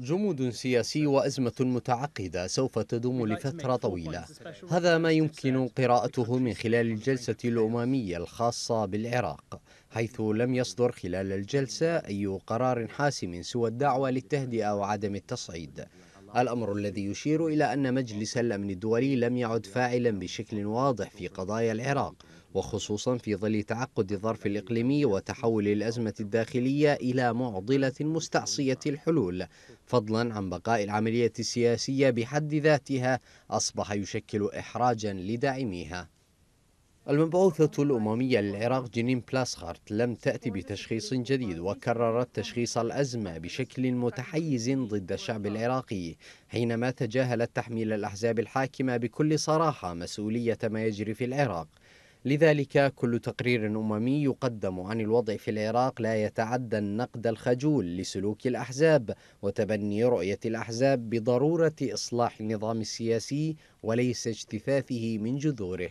جمود سياسي وأزمة متعقدة سوف تدوم لفترة طويلة هذا ما يمكن قراءته من خلال الجلسة الأممية الخاصة بالعراق حيث لم يصدر خلال الجلسة أي قرار حاسم سوى الدعوة للتهدئة وعدم التصعيد الأمر الذي يشير إلى أن مجلس الأمن الدولي لم يعد فاعلا بشكل واضح في قضايا العراق وخصوصا في ظل تعقد الظرف الإقليمي وتحول الأزمة الداخلية إلى معضلة مستعصية الحلول فضلا عن بقاء العملية السياسية بحد ذاتها أصبح يشكل إحراجا لداعميها المبعوثة الأممية للعراق جنين بلاسخارت لم تأتي بتشخيص جديد وكررت تشخيص الأزمة بشكل متحيز ضد الشعب العراقي حينما تجاهلت تحميل الأحزاب الحاكمة بكل صراحة مسؤولية ما يجري في العراق لذلك كل تقرير أممي يقدم عن الوضع في العراق لا يتعدى النقد الخجول لسلوك الأحزاب وتبني رؤية الأحزاب بضرورة إصلاح النظام السياسي وليس اجتثاثه من جذوره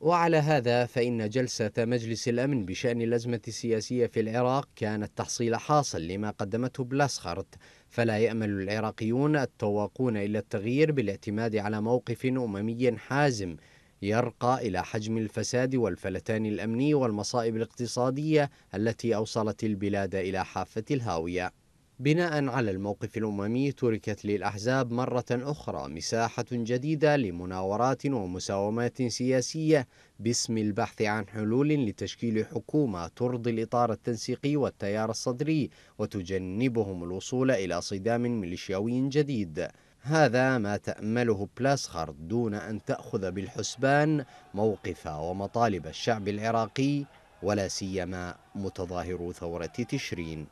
وعلى هذا فإن جلسة مجلس الأمن بشأن الأزمة السياسية في العراق كانت تحصيل حاصل لما قدمته بلاسخرت فلا يأمل العراقيون التواقون إلى التغيير بالاعتماد على موقف أممي حازم يرقى إلى حجم الفساد والفلتان الأمني والمصائب الاقتصادية التي أوصلت البلاد إلى حافة الهاوية بناء على الموقف الأممي تركت للأحزاب مرة أخرى مساحة جديدة لمناورات ومساومات سياسية باسم البحث عن حلول لتشكيل حكومة ترضي الإطار التنسيقي والتيار الصدري وتجنبهم الوصول إلى صدام ميليشياوي جديد هذا ما تأمله بلاسخر دون أن تأخذ بالحسبان موقف ومطالب الشعب العراقي ولا سيما متظاهرو ثورة تشرين